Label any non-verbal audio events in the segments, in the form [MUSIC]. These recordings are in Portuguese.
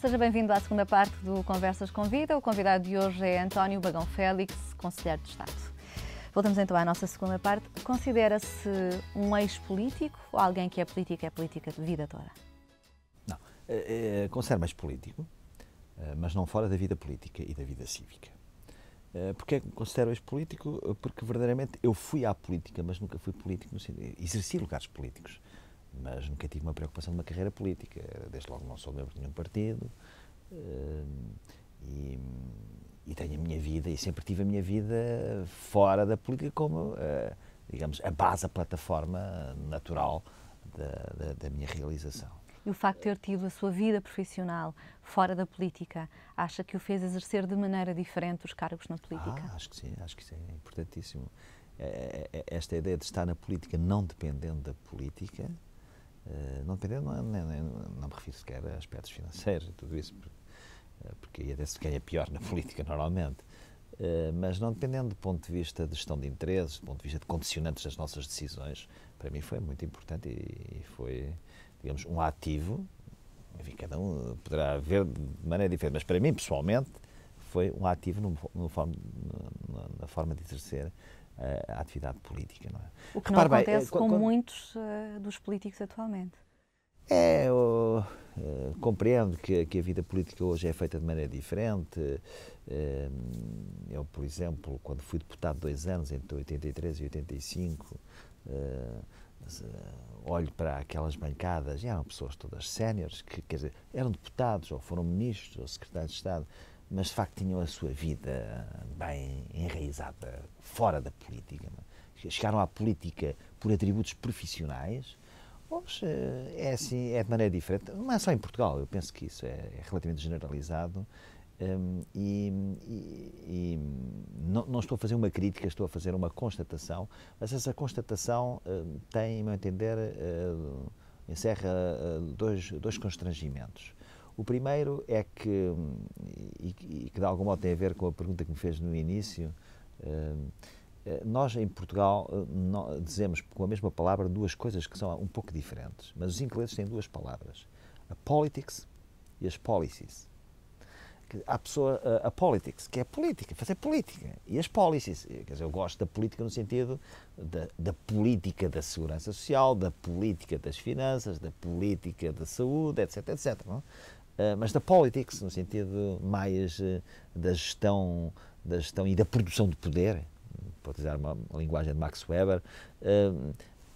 Seja bem-vindo à segunda parte do Conversas com Vida. O convidado de hoje é António Bagão Félix, Conselheiro de Estado. Voltamos então à nossa segunda parte. Considera-se um ex-político ou alguém que é político é política de vida toda? Não, é, é, considero-me ex-político, eh, mas não fora da vida política e da vida cívica. Eh, Porque é que me considero ex-político? Porque verdadeiramente eu fui à política, mas nunca fui político, no sentido, exerci lugares políticos mas nunca tive uma preocupação de uma carreira política. Desde logo não sou membro de nenhum partido eh, e, e tenho a minha vida, e sempre tive a minha vida fora da política como, eh, digamos, a base, a plataforma natural da, da, da minha realização. E o facto de ter tido a sua vida profissional fora da política, acha que o fez exercer de maneira diferente os cargos na política? Ah, acho que sim, acho que sim, é importantíssimo. É, é, é, esta ideia de estar na política não dependendo da política, eh, não dependendo, não, é, não, é, é, não, me refiro sequer a aspectos financeiros e tudo isso, porque eh, aí até se ganha pior na [LAUGHS] política normalmente. Eh, mas não dependendo do ponto de vista de gestão de interesses, do ponto de vista de condicionantes das nossas decisões, para mim foi muito importante e foi, digamos, um ativo. Enfim, cada um poderá ver de maneira diferente, mas para mim, pessoalmente, foi um ativo no, no, na forma de exercer eh, a atividade política. Não é? O que Repare não acontece bem, eh, com muitos uh, dos políticos atualmente. É, eu, uh, compreendo que, que, a vida política hoje é feita de maneira diferente. Uh, eu, por exemplo, quando fui deputado dois anos, entre 83 e 85, olho para aquelas bancadas e eram pessoas todas séniores, que quer dizer, eram deputados ou foram ministros ou secretários de Estado mas de facto tinham a sua vida bem enraizada fora da política. Chegaram à política por atributos profissionais. Hoje eh, é assim, é de maneira diferente. Não é só em Portugal, eu penso que isso é, é relativamente generalizado. Um, e, e, e não, não, estou a fazer uma crítica, estou a fazer uma constatação, mas essa constatação hum, tem, a meu entender, uh, encerra uh, dois, dois constrangimentos. O primeiro é que, e, que de algum modo tem a ver com a pergunta que me fez no início, hum, eh, nós em Portugal hum, dizemos com a mesma palavra duas coisas que são um pouco diferentes, mas os ingleses têm duas palavras: a politics e as policies. Há pessoa, a, politics, que é política, fazer política, e as policies. Eh, quer dizer, eu gosto da política no sentido da, da política da segurança social, da política das finanças, da política da saúde, etc. etc. Não? É? Eh, mas da politics, no sentido mais eh, da gestão, da gestão e da produção de poder, para utilizar uma, linguagem de Max Weber, eh,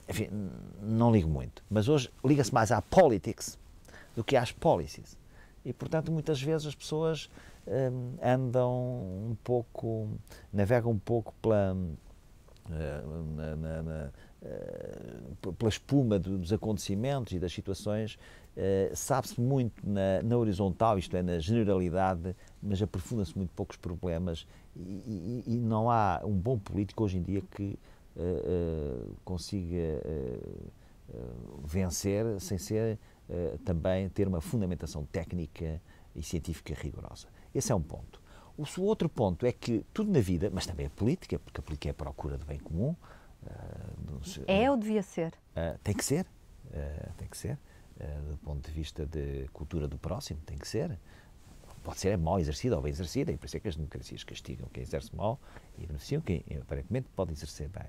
enfim, não ligo muito. Mas hoje liga-se mais à politics do que às policies. E, portanto, muitas vezes as pessoas andam um pouco, navegam um pouco pela, na, na, na, pela espuma dos acontecimentos e das situações eh, sabe-se muito na, na, horizontal, isto é, na generalidade, mas aprofunda-se muito poucos problemas e, e, e, não há um bom político hoje em dia que uh, uh, consiga vencer sem ser também ter uma fundamentação técnica e científica rigorosa. Esse é um ponto. O seu outro ponto é que tudo na vida, mas também a política, porque a política é a procura do bem comum. Dos, é ou devia ser? tem que ser. tem que ser. Eh, do ponto de vista de cultura do próximo, tem que ser. Pode ser mal exercida ou bem exercida, e por isso é que as democracias castigam quem exerce mal e beneficiam quem eh, aparentemente pode exercer bem.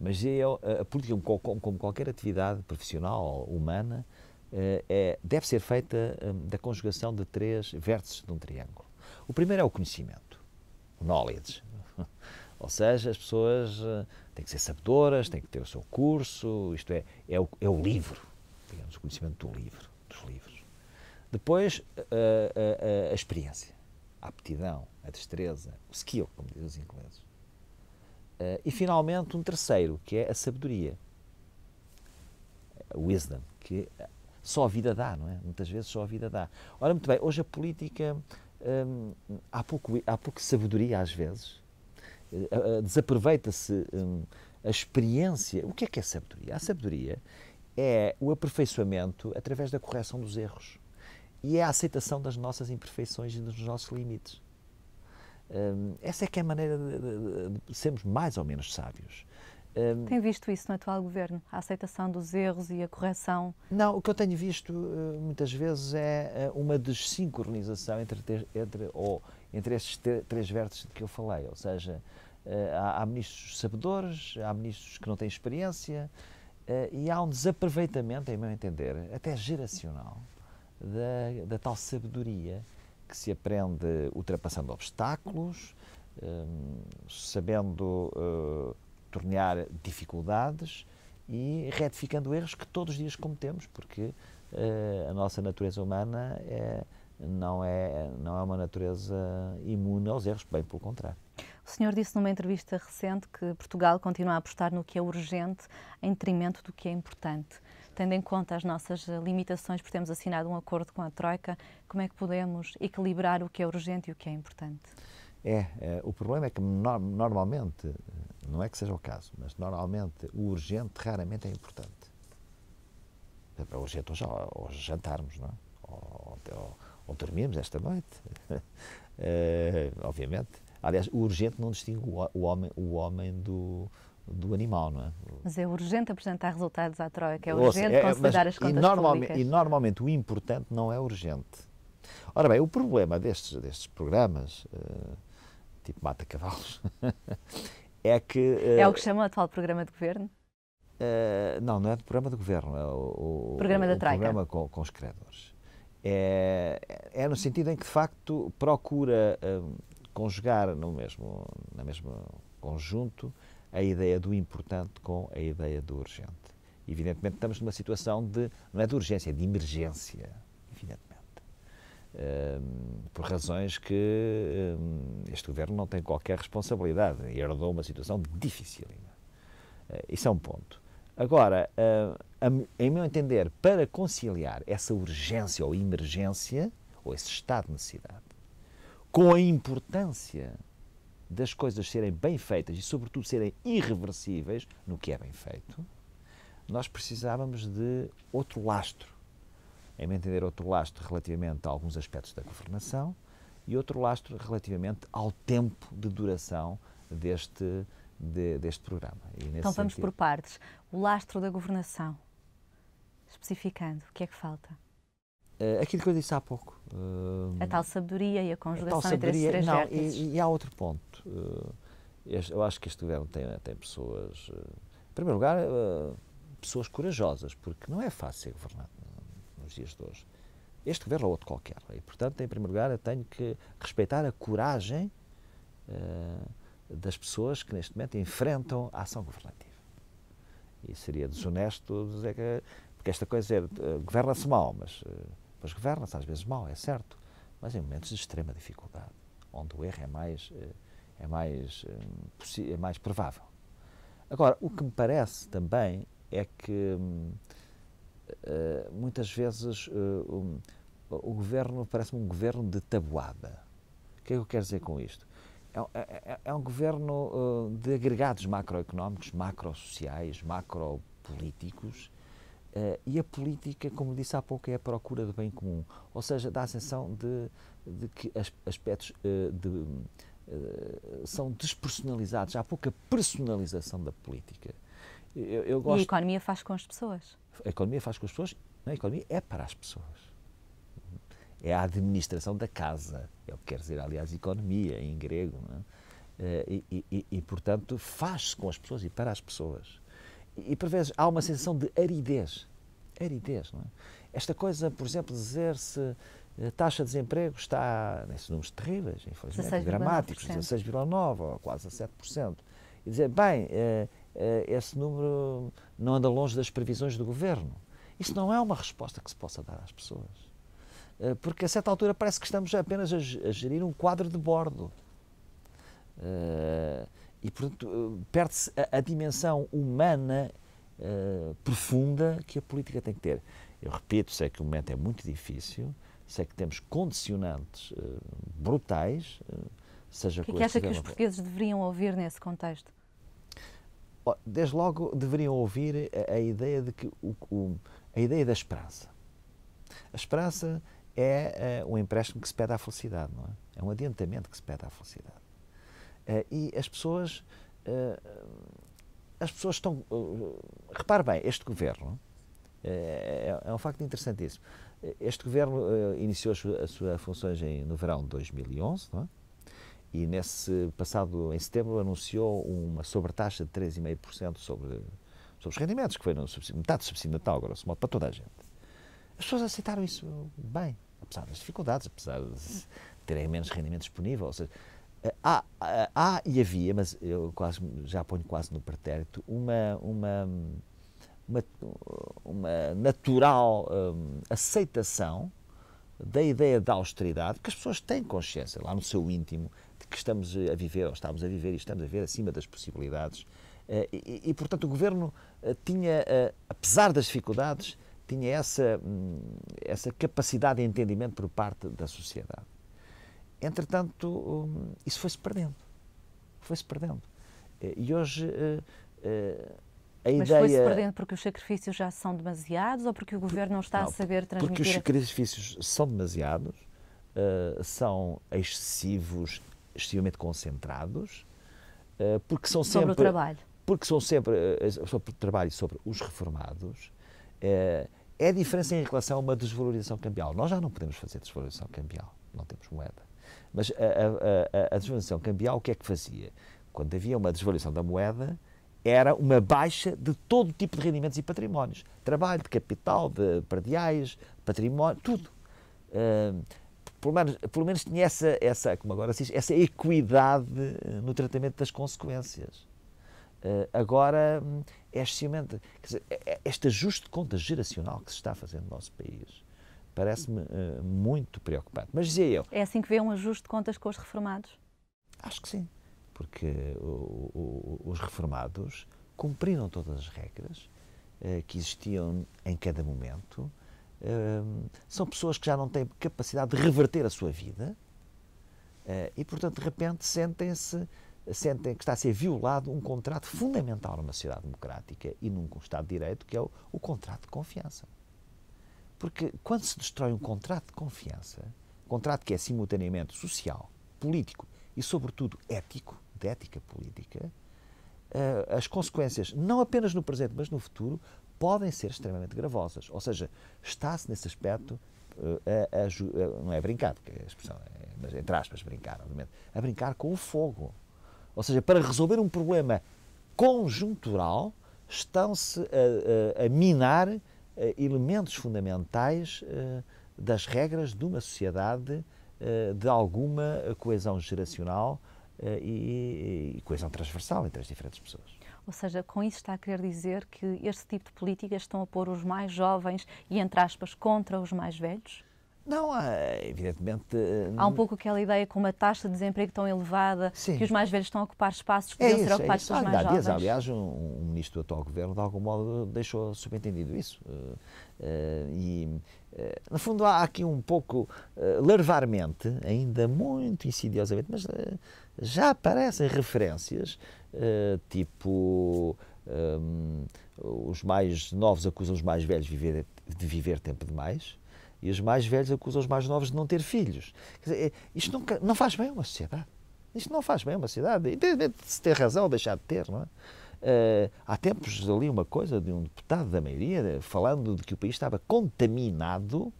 Mas é, eu, eh, a política, como qualquer atividade profissional humana, é, deve ser feita hum, da conjugação de três vértices de um triângulo. O primeiro é o conhecimento, o knowledge. [LAUGHS] Ou seja, as pessoas têm que ser sabedoras, têm que ter o seu curso, isto é, é o, é o livro digamos, o conhecimento do livro, dos livros. Depois, a, eh, a, eh, eh, a experiência, a aptidão, a destreza, o skill, como dizem os ingleses. e, finalmente, um terceiro, que é a sabedoria, wisdom, que só a vida dá, não é? Muitas vezes só a vida dá. Ora, muito bem, hoje a política, hum, há, pouco, há pouco sabedoria às vezes, desaproveita-se hum, a experiência. O que é que é sabedoria? A sabedoria é o aperfeiçoamento através da correção dos erros e é a aceitação das nossas imperfeições e dos nossos limites. Hum, essa é que é a maneira de, de, de sermos mais ou menos sábios. Hum, Tem visto isso no atual governo? A aceitação dos erros e a correção? Não, o que eu tenho visto hum, muitas vezes é, é uma desincronização entre, entre, ou, entre esses três vértices de que eu falei, ou seja, eh, há, há ministros sabedores, há ministros que não têm experiência, eh, e há um desaproveitamento, em meu entender, até geracional, da, da tal sabedoria que se aprende ultrapassando obstáculos, um, ehm, sabendo uh, tornear dificuldades e retificando erros que todos os dias cometemos, porque uh, a nossa natureza humana é, não, é, não é uma natureza imune aos erros, bem pelo contrário. O senhor disse numa entrevista recente que Portugal continua a apostar no que é urgente em detrimento do que é importante. Tendo em conta as nossas limitações, por termos assinado um acordo com a Troika, como é que podemos equilibrar o que é urgente e o que é importante? É, é o problema é que no, normalmente, não é que seja o caso, mas normalmente o urgente raramente é importante. É, é urgente hoje hoje jantarmos, não é? Ou, ou, ou dormirmos esta noite, [LAUGHS] é, obviamente Aliás, o urgente não distingue o, homem, o homem do, do animal, não é? Mas é urgente apresentar resultados à Troika, é urgente Ouça, é, é as contas e normalmente, públicas. E normalmente o importante não é urgente. Ora bem, o problema destes, destes programas, eh, tipo mata-cavalos, [LAUGHS] é que... Eh, é o que chama o atual programa de governo? Uh, não, não é de programa de governo, é o, o programa, da o programa com, com os credores. É, é no sentido em que, de facto, procura conjugar no mesmo, no mesmo conjunto a ideia do importante com a ideia do urgente. Evidentemente, estamos numa situação de, não é de urgência, é de emergência, evidentemente. Um, por razões que um, este governo não tem qualquer responsabilidade e herdou uma situação dificílima. Uh, isso é um ponto. Agora, uh, a, em meu entender, para conciliar essa urgência ou emergência, ou esse estado de necessidade, com a importância das coisas serem bem feitas e, sobretudo, serem irreversíveis no que é bem feito, nós precisávamos de outro lastro. É em meu entender, outro lastro relativamente a alguns aspectos da governação e outro lastro relativamente ao tempo de duração deste, de, deste programa. então vamos sentido... por partes. O lastro da governação, especificando, o que é que falta? uh, eh, aquilo que eu disse há pouco. Uh, a tal sabedoria e a conjugação a sabedoria, entre as três vértices. E, e há outro ponto. Uh, eu acho que este governo tem, tem pessoas. Eh, em primeiro lugar, pessoas corajosas, porque não é fácil ser governado nos dias de hoje. Este governo ou é outro qualquer. E, portanto, em primeiro lugar, eu tenho que respeitar a coragem das pessoas que neste momento enfrentam a ação governativa. E seria desonesto dizer que. Porque esta coisa é. governa-se mal, mas Pois governa-se, às vezes mal, é certo, mas em momentos de extrema dificuldade, onde o erro é mais, eh, é mais, eh, é mais provável. Agora, o que me parece também é que hum, eh, muitas vezes o, hum, o governo parece-me um governo de tabuada. O que é que eu quero dizer com isto? É, é, é, é um governo de agregados macroeconómicos, macrosociais, macropolíticos, Uh, e a política, como disse há pouco, é a procura do bem comum. Ou seja, dá a sensação de, de que as, aspectos uh, de, uh, são despersonalizados. Há pouca personalização da política. Eu, eu gosto... E a economia faz com as pessoas. A economia faz com as pessoas. Não, a economia é para as pessoas. É a administração da casa. É o que quer dizer, aliás, economia em grego. É? E, e, e, portanto, faz-se com as pessoas e para as pessoas. E por vezes há uma sensação de aridez. Aridez, não é? Esta coisa, por exemplo, dizer-se a eh, taxa de desemprego está nesses números terríveis, infelizmente, 16 dramáticos, 16,9% ou quase a 7%. E dizer, bem, eh, eh, esse número não anda longe das previsões do governo. Isso não é uma resposta que se possa dar às pessoas. Porque a certa altura parece que estamos apenas a gerir um quadro de bordo. E, portanto, eh, perde-se a, a, dimensão humana uh, profunda que a política tem que ter. Eu repito, sei que o momento é muito difícil, sei que temos condicionantes uh, brutais, uh, seja... O que é que acha que os portugueses deveriam ouvir nesse contexto? Oh, desde logo deveriam ouvir a, a ideia de que o, o, a ideia da esperança. A esperança é uh, um empréstimo que se pede à felicidade, não é? É um adiantamento que se pede à felicidade. Uh, e as pessoas. Uh, as pessoas estão. Uh, repare bem, este governo. É, é, um facto interessantíssimo. Este governo iniciou as, suas funções em, no verão de 2011, não é? e nesse passado, em setembro, anunciou uma sobretaxa de 3,5% sobre, sobre os rendimentos, que foi no subsídio, metade do subsídio natal, grosso modo, para toda a gente. As pessoas aceitaram isso bem, apesar das dificuldades, apesar de terem menos rendimento disponível, ou seja, há, há e havia, mas eu quase, já ponho quase no pretérito, uma, uma, uma, uma natural hum, aceitação da ideia da austeridade, que as pessoas têm consciência lá no seu íntimo de que estamos a viver, ou estamos a viver e estamos a viver acima das possibilidades. Eh, e, e, e portanto, o governo eh, tinha, eh, apesar das dificuldades, tinha essa, hum, essa capacidade de entendimento por parte da sociedade entretanto, hum, isso foi-se perdendo. Foi-se perdendo. Eh, e hoje eh, eh, a Mas ideia... foi-se perdendo porque os sacrifícios já são demasiados ou porque o governo não está não, a saber transmitir? Porque os sacrifícios são demasiados, são excessivos, excessivamente concentrados, porque são sobre sempre... Sobre o trabalho. Porque são sempre sobre o trabalho sobre os reformados. É a diferença em relação a uma desvalorização cambial. Nós já não podemos fazer desvalorização cambial, não temos moeda. Mas a, a, a, a desvalorização cambial o que é que fazia? Quando havia uma desvalorização da moeda, era uma baixa de todo tipo de rendimentos e patrimónios. Trabalho, de capital, de perdiais, património, tudo. Uh, pelo menos, pelo menos tinha essa, essa, como agora se diz, essa equidade hum, no tratamento das consequências. Uh, agora é é, é este ajuste de conta geracional que se está a fazer no nosso país Parece-me uh, muito preocupante. Mas dizia eu. É assim que vê um ajuste de contas com os reformados? Acho que sim, porque o, o, os reformados cumpriram todas as regras uh, que existiam em cada momento. Uh, são pessoas que já não têm capacidade de reverter a sua vida e, portanto, de repente sentem-se sentem que está a ser violado um contrato fundamental numa sociedade democrática e num Estado de Direito, que é o, o contrato de confiança. Porque quando se destrói um contrato de confiança, um contrato que é simultaneamente social, político e, sobretudo, ético, de ética política, eh, as consequências, não apenas no presente, mas no futuro, podem ser extremamente gravosas. Ou seja, está-se nesse aspecto eh, a, a, a, eh, não é brincar, porque a expressão é, mas entre aspas, brincar, obviamente, a brincar com o fogo. Ou seja, para resolver um problema conjuntural, estão-se a, a minar eh, elementos fundamentais eh, das regras de uma sociedade eh, de alguma coesão geracional e, e coesão transversal entre as diferentes pessoas. Ou seja, com isso está a querer dizer que este tipo de políticas estão a pôr os mais jovens e, entre aspas, contra os mais velhos? Não, ah, evidentemente. Eh, há um pouco aquela ideia com uma taxa de desemprego tão elevada Sim. que os mais velhos estão a ocupar espaços que é ser é ocupados é pelos mais jovens. Dias, aliás, um, um ministro do atual governo, de algum modo, deixou subentendido isso. Uh, uh, e, no fundo, há aqui um pouco, uh, larvarmente, ainda muito insidiosamente, mas uh, já aparecem referências, uh, tipo. Um, ehm, os mais novos acusam os mais velhos de viver, de viver tempo demais. E os mais velhos acusam os mais novos de não ter filhos. Dizer, é, isto não, não faz bem a uma sociedade. Isto não faz bem a uma sociedade. Independente de se ter razão ou deixar de ter, não é? Uh, há tempos ali uma coisa de um deputado da maioria falando de que o país estava contaminado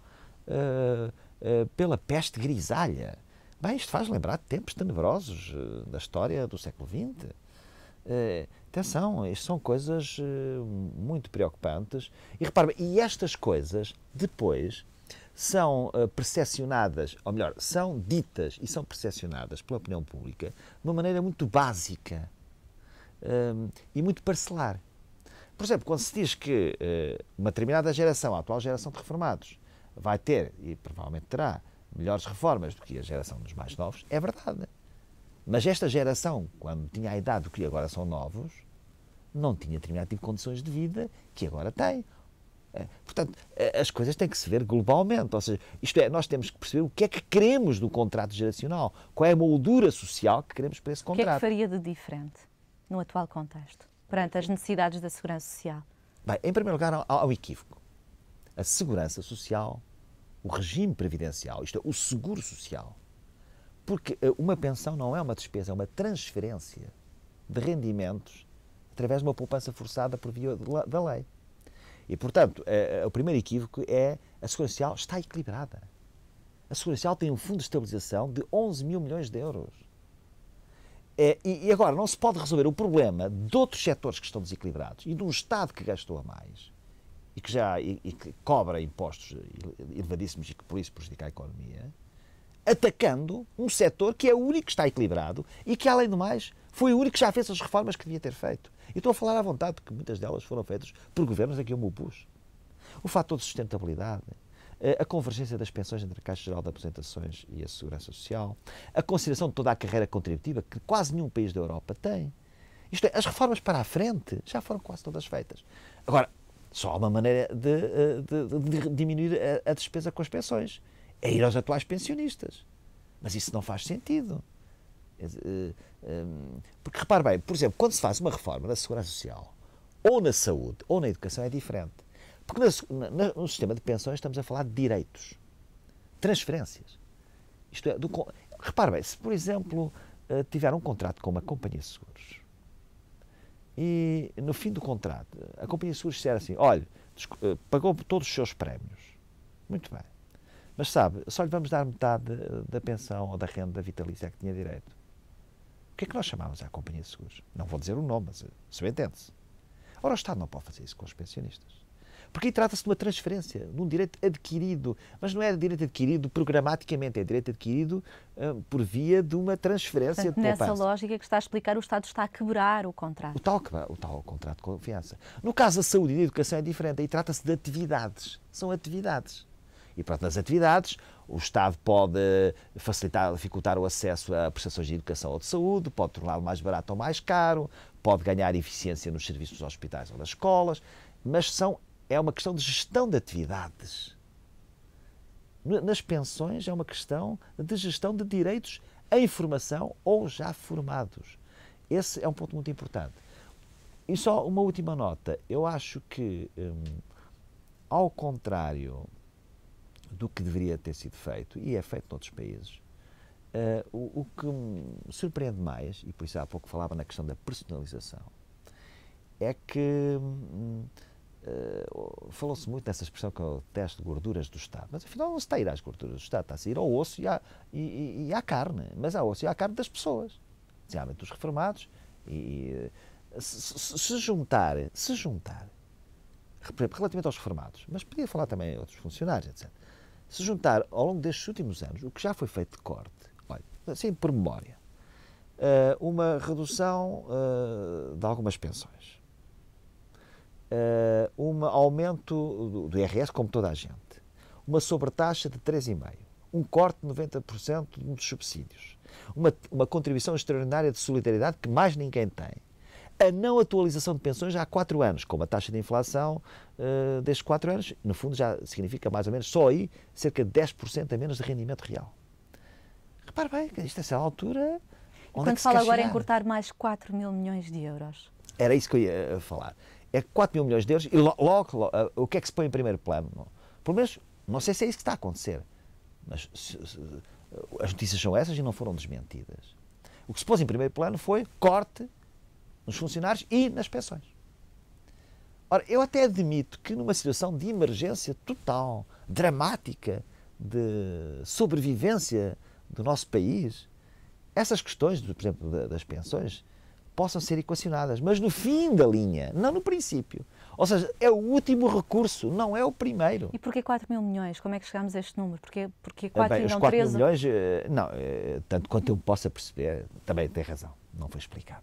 uh, uh, pela peste grisalha. Bem, isto faz lembrar tempos tenebrosos da história do século XX. atenção, isto são coisas muito preocupantes. E repare e estas coisas, depois, são eh, percepcionadas, ou melhor, são ditas e são percepcionadas pela opinião pública de uma maneira muito básica ehm, e muito parcelar. Por exemplo, quando se diz que uh, uma determinada geração, a atual geração de reformados, vai ter, e provavelmente terá, melhores reformas do que a geração dos mais novos, é verdade. Mas esta geração, quando tinha a idade do que agora são novos, não tinha determinado tipo de condições de vida que agora tem. É, portanto, é, as coisas têm que se ver globalmente, ou seja, isto é, nós temos que perceber o que é que queremos do contrato geracional, qual é a moldura social que queremos para esse contrato. O que é que faria de diferente no atual contexto, perante as necessidades da segurança social? Bem, em primeiro lugar, há, um equívoco. A segurança social, o regime previdencial, isto é, o seguro social, porque eh, uma pensão não é uma despesa, é uma transferência de rendimentos através de uma poupança forçada por via da lei. E, portanto, eh, eh, o primeiro equívoco é a Segurança Social está equilibrada. A Segurança Social tem um fundo de estabilização de 11 mil milhões de euros. É, e, e, agora, não se pode resolver o problema de outros setores que estão desequilibrados e de um Estado que gastou a mais e que já e, e que cobra impostos elevadíssimos e que por isso prejudica a economia, atacando um setor que é o único que está equilibrado e que, além do mais, foi o único que já fez as reformas que devia ter feito. E estou a falar à vontade, porque muitas delas foram feitas por governos a que eu me opus. O fator de sustentabilidade, eh, a convergência das pensões entre a Caixa Geral de Aposentações e a Segurança Social, a consideração de toda a carreira contributiva, que quase nenhum país da Europa tem. Isto é, as reformas para a frente já foram quase todas feitas. Agora, só há uma maneira de, eh, de, de diminuir a, a despesa com as pensões: é ir aos atuais pensionistas. Mas isso não faz sentido. Eh, eh, porque repare bem, por exemplo, quando se faz uma reforma na segurança social, ou na saúde, ou na educação, é diferente. Porque no, sistema de pensões estamos a falar de direitos, transferências. Isto é, do, repare bem, se por exemplo eh, tiver um contrato com uma companhia de seguros e no fim do contrato a companhia de seguros disser assim: olha, pagou todos os seus prémios, muito bem, mas sabe, só lhe vamos dar metade da pensão ou da renda vitalícia que tinha direito que é que nós chamávamos à companhia de seguros? Não vou dizer o nome, mas eh, subentende-se. Ora, o Estado não pode fazer isso com os pensionistas. Porque aí trata-se de uma transferência, de um direito adquirido. Mas não é direito adquirido programaticamente, é direito adquirido eh, por via de uma transferência Portanto, de poupança. Nessa lógica que está a explicar, o Estado está a quebrar o contrato. O tal, o tal contrato de confiança. No caso da saúde e da educação é diferente, aí trata-se de atividades. São atividades. E para nas atividades, o Estado pode eh, facilitar, dificultar o acesso a prestações de educação ou de saúde, pode torná-lo mais barato ou mais caro, pode ganhar eficiência nos serviços dos hospitais ou das escolas, mas são, é uma questão de gestão de atividades. Nas pensões é uma questão de gestão de direitos em formação ou já formados. Esse é um ponto muito importante. E só uma última nota. Eu acho que, hum, ao contrário do que deveria ter sido feito, e é feito noutros países, uh, o, o, que me surpreende mais, e por isso há pouco falava na questão da personalização, é que uh, falou-se muito nessa expressão que é o teste de gorduras do Estado, mas afinal não se está a ir às gorduras do Estado, está a ir ao osso e à, e, e à carne, mas ao osso e à carne das pessoas, especialmente dos reformados, e eh, se, se juntar, se juntar, relativamente aos reformados, mas podia falar também a outros funcionários, etc se juntar ao longo destes últimos anos o que já foi feito de corte, olha, assim por memória, eh, uma redução eh, de algumas pensões, eh, um aumento do IRS, como toda a gente, uma sobretaxa de 3,5%, um corte de 90% dos subsídios, uma, uma contribuição extraordinária de solidariedade que mais ninguém tem a não atualização de pensões já há 4 anos, com uma taxa de inflação uh, destes 4 anos, no fundo já significa mais ou menos, só aí, cerca de 10% a menos de rendimento real. Repare bem, isto é a altura. Onde é Quando é fala agora chegar? em cortar mais 4 mil milhões de euros. Era isso que eu ia eh, falar. É 4 mil milhões de euros e logo, logo eh, o que é que se põe em primeiro plano? Pelo menos, não sei se é isso que está a acontecer, mas se, se, as notícias são essas e não foram desmentidas. O que se pôs em primeiro plano foi corte nos funcionários e nas pensões. Ora, eu até admito que numa situação de emergência total, dramática, de sobrevivência do nosso país, essas questões, por exemplo, das pensões, possam ser equacionadas, mas no fim da linha, não no princípio. Ou seja, é o último recurso, não é o primeiro. E porquê 4 mil milhões? Como é que chegámos a este número? Porquê, porquê 4 ah, mil 4 milhões, eh, não, eh, tanto quanto eu possa perceber, também tem razão, não foi explicado.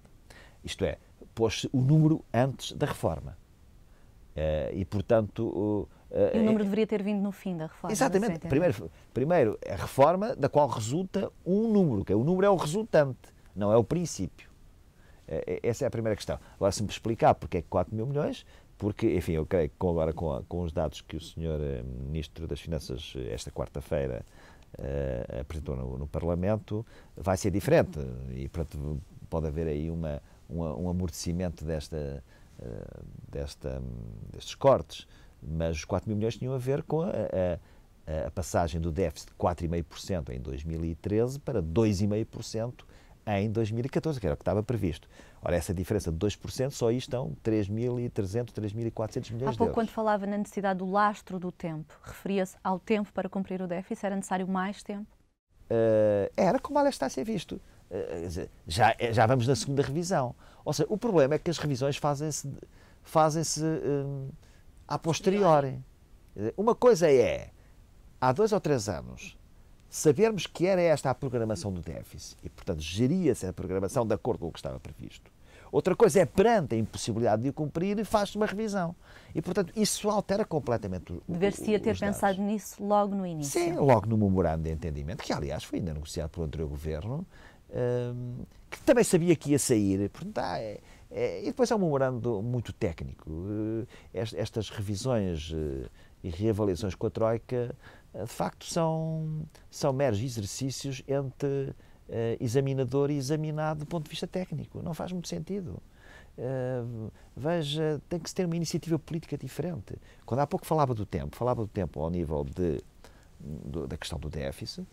Isto é, pôs-se o número antes da reforma. Eh, e, portanto. Eh, e o número é- deveria ter vindo no fim da reforma. Exatamente. Primeiro, primeiro, a reforma da qual resulta um número, que é, o número é o resultante, não é o princípio. Eh, essa é a primeira questão. Agora, se me explicar porque é que 4 mil milhões, porque, enfim, eu creio que agora com, a, com os dados que o senhor Ministro das Finanças esta quarta-feira uh, apresentou no, no, Parlamento, vai ser diferente e portanto, pode haver aí uma, um, um amortecimento desta, uh, desta, um, destes cortes, mas os 4 mil milhões tinham a ver com a, a, a passagem do déficit de 4,5% em 2013 para 2,5% em 2014, que era o que estava previsto. Ora, essa diferença de 2%, só aí estão 3.300, 3.400 milhões de euros. Há pouco, quando falava na necessidade do lastro do tempo, referia-se ao tempo para cumprir o déficit? Era necessário mais tempo? Uh, era como ela está a ser é visto. Eh, eh, já, é, já vamos na segunda revisão. Ou seja, o problema é que as revisões fazem-se fazem-se um, eh, a posteriori. Uma coisa é, há dois ou três anos, sabermos que era esta a programação do déficit e, portanto, geria-se a programação de acordo com o que estava previsto. Outra coisa é, perante a impossibilidade de o cumprir, faz-se uma revisão. E, portanto, isso altera completamente o Dever-se-ia ter pensado nisso logo no início. Sim, logo no memorando de entendimento, que, aliás, foi ainda negociado pelo anterior governo um, que também sabia que ia sair. Portanto, ah, é, é, e depois é um memorando muito técnico. Eh, estas revisões eh, e reavaliações com a Troika, eh, de facto, são, são meros exercícios entre examinador e examinado do ponto de vista técnico. Não faz muito sentido. Uh, veja, tem que se ter uma iniciativa política diferente. Quando há pouco falava do tempo, falava do tempo ao nível de, do, da questão do déficit,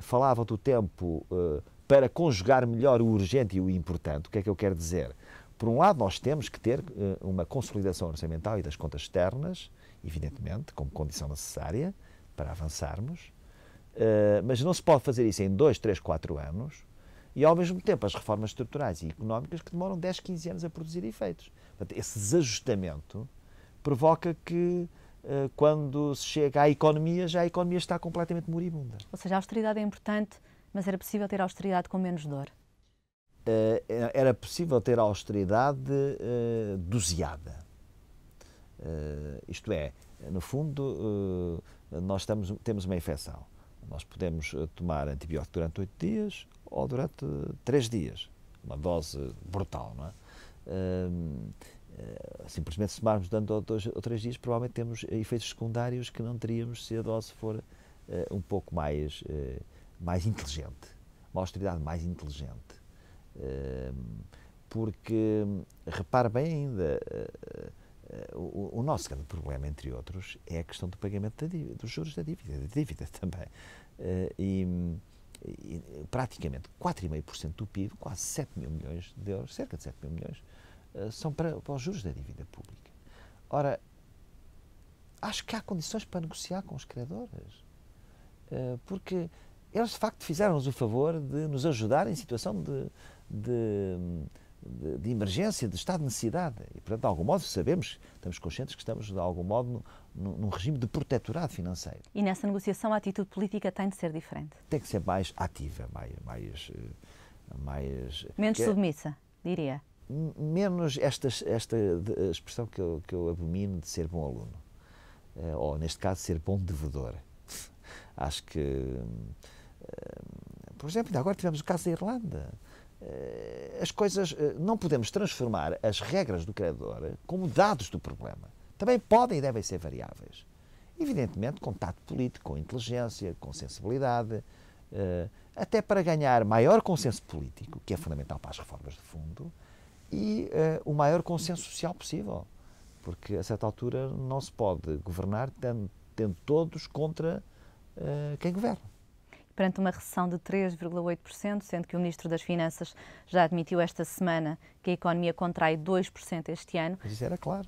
falava do tempo uh, para conjugar melhor o urgente e o importante. O que é que eu quero dizer? Por um lado, nós temos que ter eh, uma consolidação orçamental e das contas externas, evidentemente, como condição necessária para avançarmos, eh, mas não se pode fazer isso em dois, três, quatro anos e, ao mesmo tempo, as reformas estruturais e económicas que demoram 10, 15 anos a produzir efeitos. Portanto, esse desajustamento provoca que eh, quando se chega à economia, já a economia está completamente moribunda. Ou seja, a austeridade é importante, mas era possível ter austeridade com menos dor? Uh, era possível ter austeridade uh, doseada. Uh, isto é, no fundo, nós estamos, temos uma infecção. Nós podemos tomar antibiótico durante oito dias ou durante três dias. Uma dose brutal, não é? simplesmente se tomarmos durante dois ou três dias, provavelmente temos efeitos secundários que não teríamos se a dose for um pouco mais mais inteligente, uma austeridade mais inteligente. Ehm, porque, repare bem ainda, eh, eh, o, nosso grande problema, entre outros, é a questão do pagamento dívida, dos juros da dívida, da dívida [LAUGHS] também. Eh, e, e praticamente 4,5% do PIB, quase 7 mil milhões de euros, cerca de 7 mil milhões, são para, para os juros da dívida pública. Ora, acho que há condições para negociar com os credores. Porque eles de facto fizeram-nos o favor de nos ajudar em situação de, de, de, de, emergência, de estado de necessidade. E, portanto, de algum modo sabemos, estamos conscientes que estamos, de algum modo, num, num regime de protetorado financeiro. E nessa negociação a atitude política tem de ser diferente? Tem que ser mais ativa, mais. Eh, mais, mais eh, Menos que... É submissa, diria. Menos esta, esta expressão que eu, que eu abomino de ser bom aluno. Eh, ou, neste caso, ser bom devedor. [LAUGHS] Acho que eh, por exemplo, agora tivemos o caso da Irlanda. Eh, as coisas. Eh, não podemos transformar as regras do credor como dados do problema. Também podem e devem ser variáveis. Evidentemente, contato político, com inteligência, com sensibilidade, até para ganhar maior consenso político, que é fundamental para as reformas de fundo, e o maior consenso social possível. Porque, a certa altura, não se pode governar tendo todos contra quem governa perante uma recessão de 3,8%, sendo que o Ministro das Finanças já admitiu esta semana que a economia contrai 2% este ano. Mas isso era claro.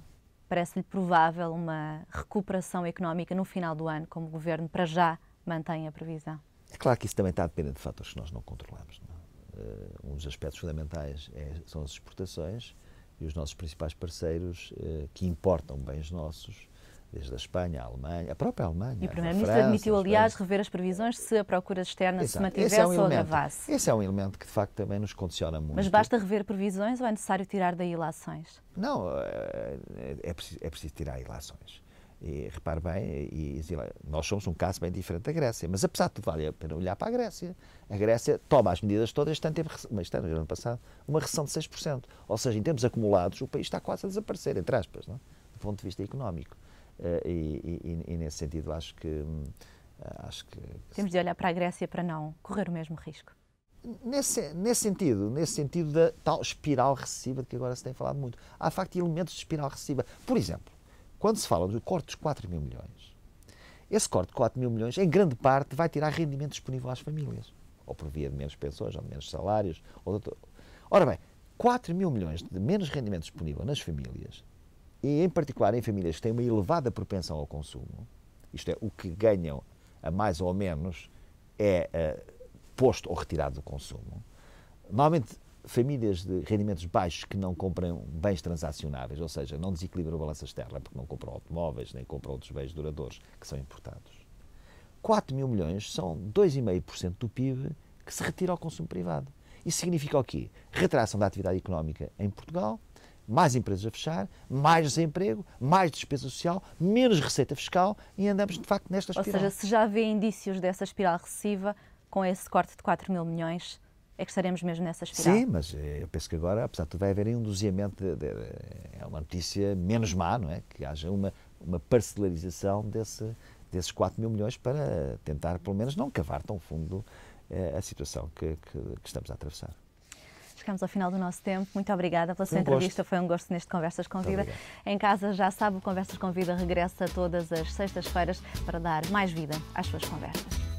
Parece-lhe provável uma recuperação económica no final do ano, como o Governo para já mantém a previsão? É claro que isso também está dependendo de fatores que nós não controlamos. Não é? Eh, um dos aspectos fundamentais é, são as exportações e os nossos principais parceiros eh, que importam bens nossos desde a Espanha, a Alemanha, a própria Alemanha. E o Primeiro-Ministro admitiu, aliás, rever as previsões se a procura externa Exato. se é mantivesse é um ou agravasse. Esse é um elemento que, de facto, também nos condiciona muito. Mas basta rever previsões ou é necessário tirar daí ilações? Não, é, é, preciso, é preciso tirar ilações. E repare bem, e, nós somos um caso bem diferente da Grécia, mas apesar de tudo, vale a pena olhar para a Grécia. A Grécia toma as medidas todas, este ano teve, este ano, ano passado, uma recessão de 6%. Ou seja, em termos acumulados, o país está quase a desaparecer, entre aspas, não? É? do ponto de vista económico. Eh, e, e, e, nesse sentido acho que hum, eh, acho que temos de olhar para a Grécia para não correr o mesmo risco. Nesse, nesse sentido, nesse sentido da tal espiral recessiva de que agora se tem falado muito, há de facto elementos de espiral recessiva. Por exemplo, quando se fala do corte dos 4 mil milhões, esse corte de 4 mil milhões, em grande parte, vai tirar rendimento disponível às famílias, ou por via de menos pensões, ou de menos salários. Ou de... Ora bem, 4 mil milhões de menos rendimento disponível nas famílias e em particular em famílias que têm uma elevada propensão ao consumo, isto é, o que ganham a mais ou menos é uh, posto ou retirado do consumo. Normalmente, famílias de rendimentos baixos que não compram bens transacionáveis, ou seja, não desequilibram a balança externa porque não compram automóveis nem compram outros bens duradouros que são importados. 4 mil milhões são 2,5% do PIB que se retira ao consumo privado. Isso significa o quê? Retração da atividade económica em Portugal, mais empresas a fechar, mais desemprego, mais despesa social, menos receita fiscal e andamos de facto nesta espiral. Ou seja, se já vê indícios dessa espiral recessiva, com esse corte de 4 mil milhões, é que estaremos mesmo nessa espiral. Sim, mas eh, eu penso que agora, apesar de tudo, vai haver um doseamento, é uma notícia menos má, não é? Que haja uma, uma parcelarização desse, desses 4 mil milhões para tentar, pelo menos, não cavar tão fundo eh, a situação que, que, que estamos a atravessar chegamos ao final do nosso tempo. Muito obrigada pela sua um entrevista. Gosto. Foi um gosto neste Conversas com Vida. Em casa, já sabe, o Conversas com Vida regressa todas as sextas-feiras para dar mais vida às suas conversas.